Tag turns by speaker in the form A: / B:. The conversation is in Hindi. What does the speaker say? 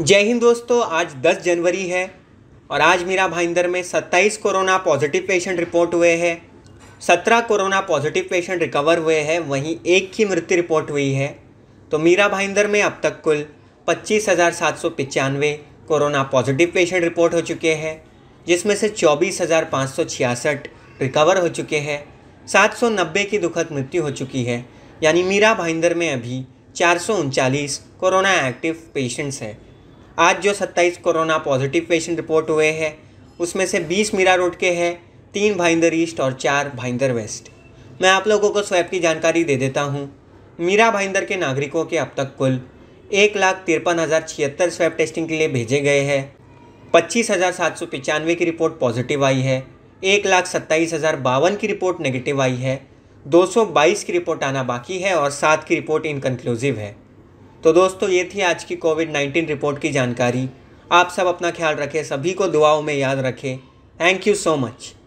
A: जय हिंद दोस्तों आज 10 जनवरी है और आज मीरा भाईंदर में 27 कोरोना पॉजिटिव पेशेंट रिपोर्ट हुए हैं 17 कोरोना पॉजिटिव पेशेंट रिकवर हुए हैं वहीं एक की मृत्यु रिपोर्ट हुई है तो मीरा भाईंदर में अब तक कुल पच्चीस हज़ार सात सौ पचानवे कोरोना पॉजिटिव पेशेंट रिपोर्ट हो चुके हैं जिसमें से चौबीस हज़ार पाँच सौ छियासठ रिकवर हो चुके हैं सात सौ नब्बे की दुखद मृत्यु हो चुकी है यानी मीरा भाईंदर में अभी चार सौ उनचालीस कोरोना एक्टिव पेशेंट्स हैं आज जो 27 कोरोना पॉजिटिव पेशेंट रिपोर्ट हुए हैं उसमें से 20 मीरा रोड के हैं तीन भाईंदर ईस्ट और चार भाईंदर वेस्ट मैं आप लोगों को स्वैप की जानकारी दे देता हूँ मीरा भाईंदर के नागरिकों के अब तक कुल एक लाख तिरपन हज़ार छिहत्तर स्वैप टेस्टिंग के लिए भेजे गए हैं पच्चीस हज़ार सात सौ पचानवे की रिपोर्ट पॉजिटिव आई है एक लाख सत्ताईस हज़ार बावन की रिपोर्ट नेगेटिव आई है दो सौ बाईस की रिपोर्ट आना बाकी है और सात की रिपोर्ट इनकन्क्लूसिव है तो दोस्तों ये थी आज की कोविड नाइन्टीन रिपोर्ट की जानकारी आप सब अपना ख्याल रखें सभी को दुआओं में याद रखें थैंक यू सो मच